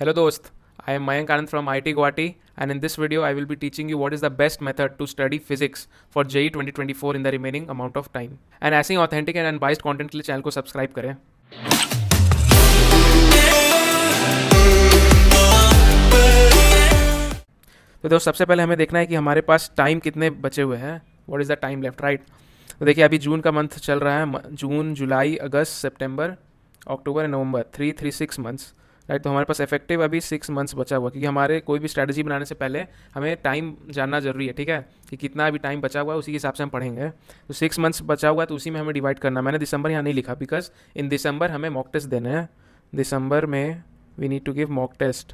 hello दोस्त I am Mayank Anand from I T Guwahati and in this video I will be teaching you what is the best method to study physics for J twenty twenty four in the remaining amount of time and ऐसे ही authentic and and biased content के लिए channel को subscribe करें तो दोस्त सबसे पहले हमें देखना है कि हमारे पास टाइम कितने बचे हुए हैं what is the time left right तो देखिए अभी जून का मंथ चल रहा है जून जुलाई अगस्त सेप्टेम्बर अक्टूबर एंड नवंबर three three six months right तो हमारे पास इफेक्टिव अभी सिक्स मंथ्स बचा हुआ क्योंकि हमारे कोई भी स्ट्रेटजी बनाने से पहले हमें टाइम जानना जरूरी है ठीक है कि कितना अभी टाइम बचा हुआ है उसी के हिसाब से हम पढ़ेंगे तो सिक्स मंथ्स बचा हुआ है तो उसी में हमें डिवाइड करना मैंने दिसंबर यहाँ नहीं लिखा बिकॉज इन दिसंबर हमें मॉक टेस्ट देना है दिसंबर में we need to give mock test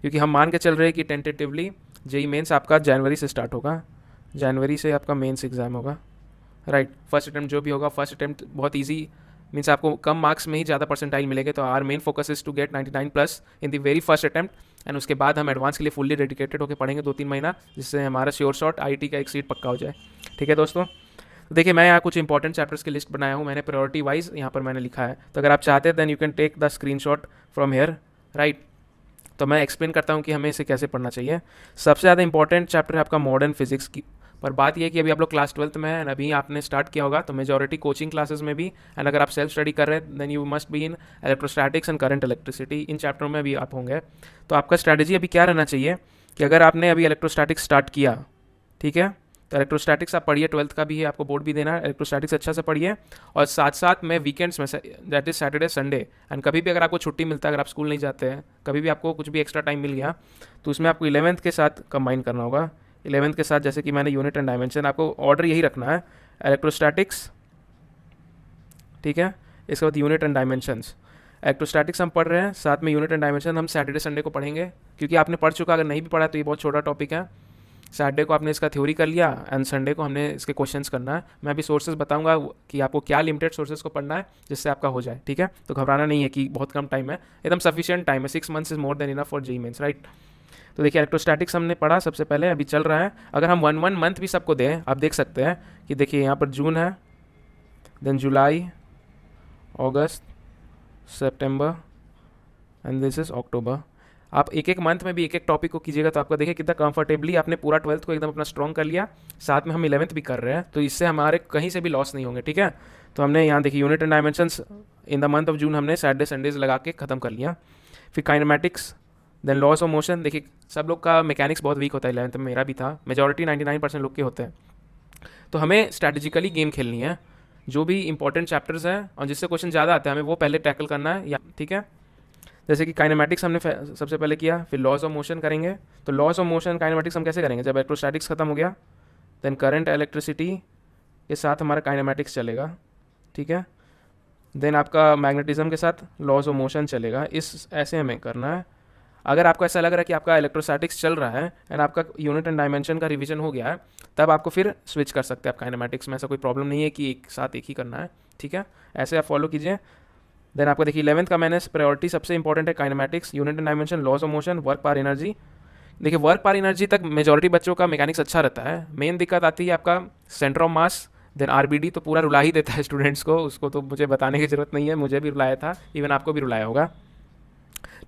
क्योंकि हम मान के चल रहे हैं कि टेंटेटिवली जेई मेन्स आपका जनवरी से स्टार्ट होगा जनवरी से आपका मेन्स एग्ज़ाम होगा राइट फर्स्ट अटैम्प्ट जो भी होगा फर्स्ट अटैम्प्ट बहुत ईजी मीन्स आपको कम मार्क्स में ही ज़्यादा परसेंटाइल मिलेंगे तो our main focus is to get 99 plus in the very first attempt and उसके बाद हम एडवांस के लिए फुल्ली डेडिकेटेड होकर पढ़ेंगे दो तीन महीना जिससे हमारा श्योर शॉट आई का एक सीट पक्का हो जाए ठीक है दोस्तों तो देखिए मैं यहाँ कुछ इंपॉर्टेंट चैप्टर्स की लिस्ट बनाया हूँ मैंने प्रायोरिटी वाइज यहाँ पर मैंने लिखा है तो अगर आप चाहते हैं then you can take the screen shot from here right तो मैं एक्सप्लेन करता हूँ कि हमें इसे कैसे पढ़ना चाहिए सबसे ज़्यादा इंपॉर्टेंट चैप्टर है आपका मॉडर्न फिजिक्स की पर बात यह कि अभी आप लोग क्लास ट्वेल्थ में हैं एंड अभी आपने स्टार्ट किया होगा तो मेजॉरिटी कोचिंग क्लासेस में भी एंड अगर आप सेल्फ स्टडी कर रहे हैं then you must be in electrostatics and current electricity in चैप्टरों में भी आप होंगे तो आपका स्ट्रैटेजी अभी क्या रहना चाहिए कि अगर आपने अभी इलेक्ट्रोस्टैटिक्स स्टार्ट किया ठीक है तो इलेक्ट्रोस्टैटिक्स आप पढ़िए ट्वेल्थ का भी है आपको बोर्ड भी देना है इलेक्ट्रोस्टैटिक्स अच्छा से पढ़िए और साथ साथ में वीकेंड्स में that is Saturday Sunday and कभी भी अगर आपको छुट्टी मिलता है अगर आप स्कूल नहीं जाते हैं कभी भी आपको कुछ भी एक्स्ट्रा टाइम मिल गया तो उसमें आपको इलेवंथ के साथ कंबाइन करना होगा इलेवेंथ के साथ जैसे कि मैंने यूनिट एंड डायमेंशन आपको ऑर्डर यही रखना है इलेक्ट्रोस्टैटिक्स ठीक है इसके बाद यूनिट एंड डायमेंशंस इलेक्ट्रोस्टैटिक्स हम पढ़ रहे हैं साथ में यूनिट एंड डायमेंशन हम सैटरडे संडे को पढ़ेंगे क्योंकि आपने पढ़ चुका अगर नहीं भी पढ़ा तो ये बहुत छोटा टॉपिक है सैटरडे को आपने इसका थ्योरी कर लिया एंड संडे को हमने इसके क्वेश्चन करना है मैं अभी सोर्सेज बताऊंगा कि आपको क्या लिमिटेड सोर्सेज को पढ़ना है जिससे आपका हो जाए ठीक है तो घबराना नहीं है कि बहुत कम टाइम है एकदम सफिशियंट टाइम है six months is more than enough for JEE mains right तो देखिए इलेक्ट्रोस्टैटिक्स हमने पढ़ा सबसे पहले अभी चल रहा है अगर हम वन वन मंथ भी सबको दें आप देख सकते हैं कि देखिए यहाँ पर जून है then July August September and this is October आप एक एक मंथ में भी एक एक टॉपिक को कीजिएगा तो आपका देखिए कितना कंफर्टेबली आपने पूरा ट्वेल्थ को एकदम अपना स्ट्रॉन्ग कर लिया साथ में हम इलेवंथ भी कर रहे हैं तो इससे हमारे कहीं से भी लॉस नहीं होंगे ठीक है तो हमने यहाँ देखिए unit and dimensions in the month of June हमने सैटरडे संडेज लगा के ख़त्म कर लिया फिर kinematics then laws of motion देखिए सब लोग का मैकेनिक्स बहुत वीक होता है इलेवंथ में मेरा भी था मेजोरिटी नाइन्टी नाइन परसेंट लोग के होते हैं तो हमें स्ट्रैटेजिकली गेम खेलनी है जो भी इंपॉर्टेंट चैप्टर्स हैं और जिससे क्वेश्चन ज़्यादा आते हैं हमें वो पहले टैकल करना है या ठीक है जैसे कि काइनेमेटिक्स हमने सबसे पहले किया फिर लॉस ऑफ मोशन करेंगे तो लॉस ऑफ मोशन काइनेमेटिक्स हम कैसे करेंगे जब इलेक्ट्रोस्टैटिक्स खत्म हो गया देन करंट इलेक्ट्रिसिटी के साथ हमारा काइनेमेटिक्स चलेगा ठीक है देन आपका मैग्नेटिज्म के साथ लॉस ऑफ मोशन चलेगा इस ऐसे हमें करना है अगर आपको ऐसा लग रहा है कि आपका इलेक्ट्रोस्टैटिक्स चल रहा है एंड आपका यूनिट एंड डायमेंशन का रिविजन हो गया है तब आपको फिर स्विच कर सकते हैं आप काइनामेटिक्स में ऐसा कोई प्रॉब्लम नहीं है कि एक साथ एक ही करना है ठीक है ऐसे आप फॉलो कीजिए देन आपको देखिए इलेवंथ का मैंने प्रायोरिटी सबसे इंपॉर्टेंट है kinematics unit and dimension laws of motion work power energy देखिए वर्क पार एनर्जी तक मेजोरिटी बच्चों का मैकेनिक्स अच्छा रहता है मेन दिक्कत आती है आपका सेंटर ऑफ मास देन आर तो पूरा रुला ही देता है स्टूडेंट्स को उसको तो मुझे बताने की ज़रूरत नहीं है मुझे भी रुलाया था इवन आपको भी रुलाया होगा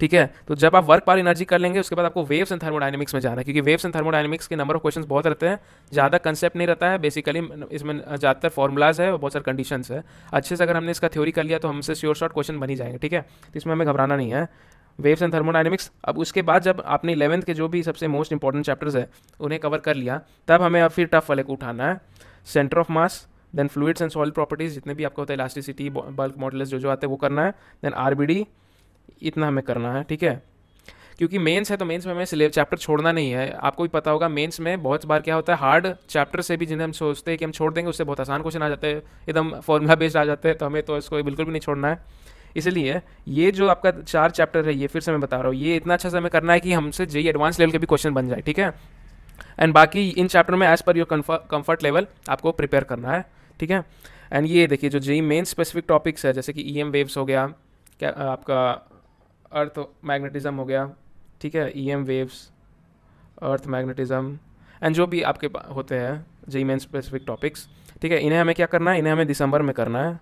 ठीक है तो जब आप वर्क पावर एनर्जी कर लेंगे उसके बाद आपको वेव्स एंड थर्मोडाइनमिक्स में जाना है क्योंकि वेव्स एंड थर्मोडाइनमिक्स के नंबर ऑफ क्वेश्चन बहुत रहते हैं ज़्यादा कंसेप्ट नहीं रहता है बेसिकली इसमें ज़्यादातर फॉर्मुलाज है और बहुत सारे कंडीशन है अच्छे से अगर हमने इसका थ्योरी कर लिया तो हमसे श्योर शॉर्ट क्वेश्चन बनी जाएंगे ठीक है तो इसमें हमें घबराना नहीं है वेव्स एंड थर्मोडाइनमिक्स अब उसके बाद जब आपने इलेवंथ के जो भी सबसे मोस्ट इंपॉर्टेंट चैप्टर्स है उन्हें कवर कर लिया तब हमें अब फिर टफ वाले को उठाना है centre of mass then fluids and solid properties जितने भी आपको होता है इलास्टिसिटी बल्क मॉडल्स जो जो आते हैं वो करना है देन आर बी डी इतना हमें करना है ठीक है क्योंकि मेंस है तो मेंस में हमें सिलेबस चैप्टर छोड़ना नहीं है आपको भी पता होगा मेंस में बहुत बार क्या होता है हार्ड चैप्टर से भी जिन्हें हम सोचते हैं कि हम छोड़ देंगे उससे बहुत आसान क्वेश्चन आ जाते हैं एकदम फॉर्मूला बेस्ड आ जाते हैं तो हमें तो इसको बिल्कुल भी नहीं छोड़ना है इसलिए ये जो आपका चार चैप्टर है ये फिर से मैं बता रहा हूँ ये इतना अच्छा से हमें करना है कि हमसे जे एडवांस लेवल के भी क्वेश्चन बन जाए ठीक है एंड बाकी इन चैप्टर में as per your comfort level आपको प्रिपेयर करना है ठीक है एंड ये देखिए जो जी मेन स्पेसिफिक टॉपिक्स है जैसे कि ई एम वेव्स हो गया क्या आपका अर्थ मैग्नेटिज़म हो गया ठीक है E M waves earth magnetism and जो भी आपके होते हैं जी मेन स्पेसिफिक टॉपिक्स ठीक है इन्हें हमें क्या करना है इन्हें हमें दिसंबर में करना है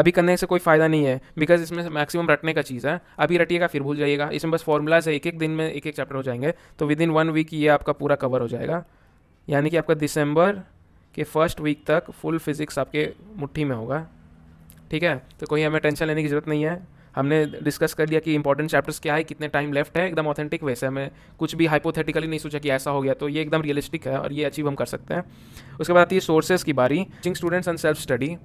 अभी करने से कोई फ़ायदा नहीं है बिकॉज इसमें मैक्सिमम रटने का चीज़ है अभी रटिएगा फिर भूल जाइएगा इसमें बस फॉर्मूलाज है एक एक दिन में एक एक चैप्टर हो जाएंगे तो विद इन वन वीक ये आपका पूरा कवर हो जाएगा यानी कि आपका दिसंबर के फर्स्ट वीक तक फुल फिजिक्स आपके मुट्ठी में होगा ठीक है तो कोई हमें टेंशन लेने की ज़रूरत नहीं है हमने डिस्कस कर लिया कि इंपॉर्टेंट चैप्टर्स क्या है कितने टाइम लेफ्ट है एकदम ऑथेंटिक वैसे हमें कुछ भी हाइपोथेटिकली नहीं सोचा कि ऐसा हो गया तो ये एकदम रियलिस्टिक है और ये अचीव हम कर सकते हैं उसके बाद आती है सोर्सेज की बारी coaching students and self study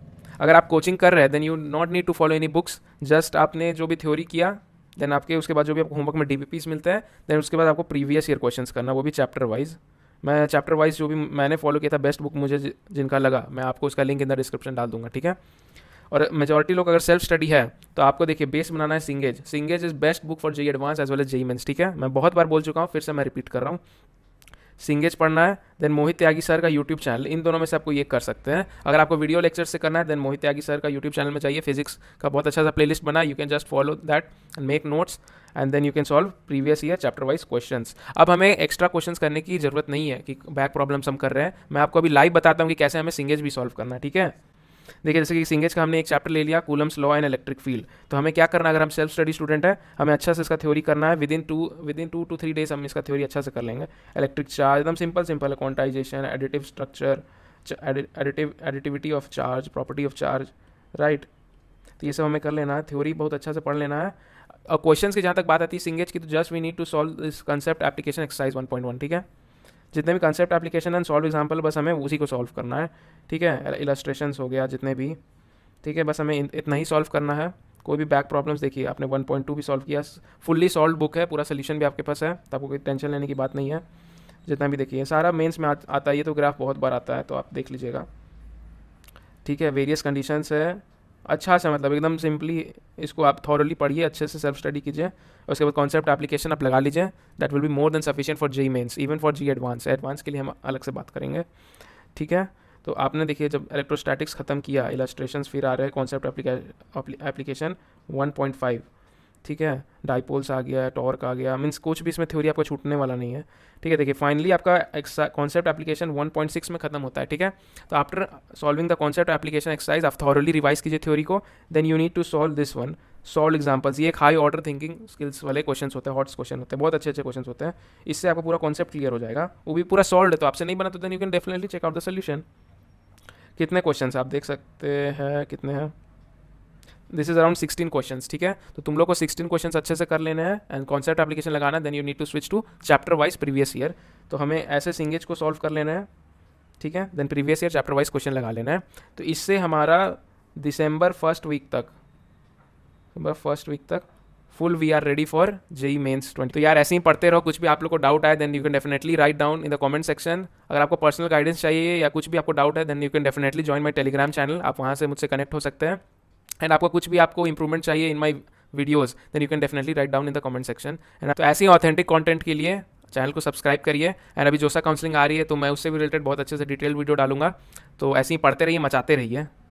अगर आप कोचिंग कर रहे हैं then you not need to follow any books just आपने जो भी थ्योरी किया देन आपके उसके बाद जो भी आपको होमवर्क में डी मिलते हैं देन उसके बाद आपको प्रीवियस ईयर क्वेश्चन करना वो भी चैप्टर वाइज मैं चैप्टर वाइज जो भी मैंने फॉलो किया था बेस्ट बुक मुझे जिनका लगा मैं आपको उसका लिंक इन द डिस्क्रिप्शन डाल दूंगा ठीक है और मेजोरिटी लोग अगर सेल्फ स्टडी है तो आपको देखिए बेस बनाना है Cengage Cengage is best book for JEE advance as well as JEE mains ठीक है मैं बहुत बार बोल चुका हूँ फिर से मैं रिपीट कर रहा हूँ सिंगेज पढ़ना है देन मोहित त्यागी सर का यूट्यूब चैनल इन दोनों में से आपको ये कर सकते हैं अगर आपको वीडियो लेक्चर से करना है देन मोहित त्यागी सर का यूट्यूब चैनल में चाहिए फिजिक्स का बहुत अच्छा सा प्ले लिस्ट बना you can just follow that and make notes and then you can solve previous year chapter wise question अब हमें एक्स्ट्रा क्वेश्चन करने की जरूरत नहीं है कि बैक प्रॉब्लम्स हम कर रहे हैं मैं आपको अभी लाइव बताता हूँ कि कैसे हमें सिंगेज भी सॉल्व करना है ठीक है देखिए जैसे कि सिंगेज का हमने एक चैप्टर ले लिया Coulomb's law and electric field तो हमें क्या करना अगर हम सेल्फ स्टडी स्टूडेंट है हमें अच्छा से इसका थ्योरी करना है within two within two two three days हम इसका थ्योरी अच्छा से कर लेंगे इलेक्ट्रिक चार्ज एकदम सिंपल सिंपल है quantization additive structure additive additivity of charge property of charge right तो ये सब हमें कर लेना है थ्योरी बहुत अच्छा से पढ़ लेना है और क्वेश्चंस की जहाँ तक बात आती है सिंगेज की तो just we need to solve this concept application exercise 1.1 ठीक है जितने भी concept application and solve example बस हमें उसी को सॉल्व करना है ठीक है इलास्ट्रेशन हो गया जितने भी ठीक है बस हमें इतना ही सॉल्व करना है कोई भी बैक प्रॉब्लम्स देखिए आपने 1.2 भी सॉल्व किया फुल्ली सॉल्व बुक है पूरा सोल्यूशन भी आपके पास है तो आपको कोई टेंशन लेने की बात नहीं है जितना भी देखिए सारा मेंस में आ, आता है ये तो ग्राफ बहुत बार आता है तो आप देख लीजिएगा ठीक है वेरियस कंडीशंस है अच्छा सा मतलब एकदम सिंपली इसको आप थॉरली पढ़िए अच्छे से सेल्फ स्टडी कीजिए उसके बाद कॉन्सेप्ट एप्लीकेशन आप लगा लीजिए that will be more than sufficient for JEE mains even for JEE advance advance के लिए हम अलग से बात करेंगे ठीक है तो आपने देखिए जब इलेक्ट्रोस्टैटिक्स ख़त्म किया इलास्ट्रेशन फिर आ रहे हैं concept application one point five ठीक है डाइपोल्स आ गया टॉर्क आ गया मीन्स कुछ भी इसमें थ्योरी आपको छूटने वाला नहीं है ठीक है देखिए फाइनली आपका कॉन्सेप्ट एप्लीकेशन 1.6 में खत्म होता है ठीक है तो after solving the concept application exercise आप थॉरली रिवाइज कीजिए थ्योरी को then you need to solve this one solve examples ये एक हाई ऑर्डर थिंकिंग स्किल्स वाले क्वेश्चन होते हैं हॉट्स क्वेश्चन होते हैं बहुत अच्छे अच्छे क्वेश्चन होते हैं इससे आपका पूरा कॉन्सेप्ट क्लियर हो जाएगा वो भी पूरा सॉल्व है तो आपसे नहीं बना तो then you can definitely check out the solution कितने क्वेश्चन आप देख सकते हैं कितने हैं this is around sixteen question ठीक है तो तुम लोग को सिक्सटीन क्वेश्चन अच्छे से कर लेने हैं एंड कॉन्सेप्ट एप्लीकेशन लगाना है then you need to switch to chapter wise previous year तो हमें ऐसे सिंगेज को सॉल्व कर लेना है ठीक है then previous year chapter wise question लगा लेना है तो इससे हमारा दिसंबर फर्स्ट वीक तक दिसंबर फर्स्ट वीक तक full we are ready for JEE mains twenty तो यार ऐसे ही पढ़ते रहो कुछ भी आप लोग को डाउट आए then you can definitely write down in the comment section अगर आपको पर्सनल गाइडेंस चाहिए या कुछ भी आपको डाउट है then you can definitely join my Telegram channel आप वहाँ से मुझसे कनेक्ट हो सकते हैं एंड आपको कुछ भी आपको इंप्रूवमेंट चाहिए in my videos then you can definitely write down in the comment section and तो ऐसे ही ऑथेंटिक कॉन्टेंट के लिए चैनल को सब्सक्राइब करिए एंड अभी जोसा काउंसलिंग आ रही है तो मैं उससे भी रिलेटेड बहुत अच्छे से डिटेल वीडियो डालूंगा तो ऐसे ही पढ़ते रहिए मचाते रहिए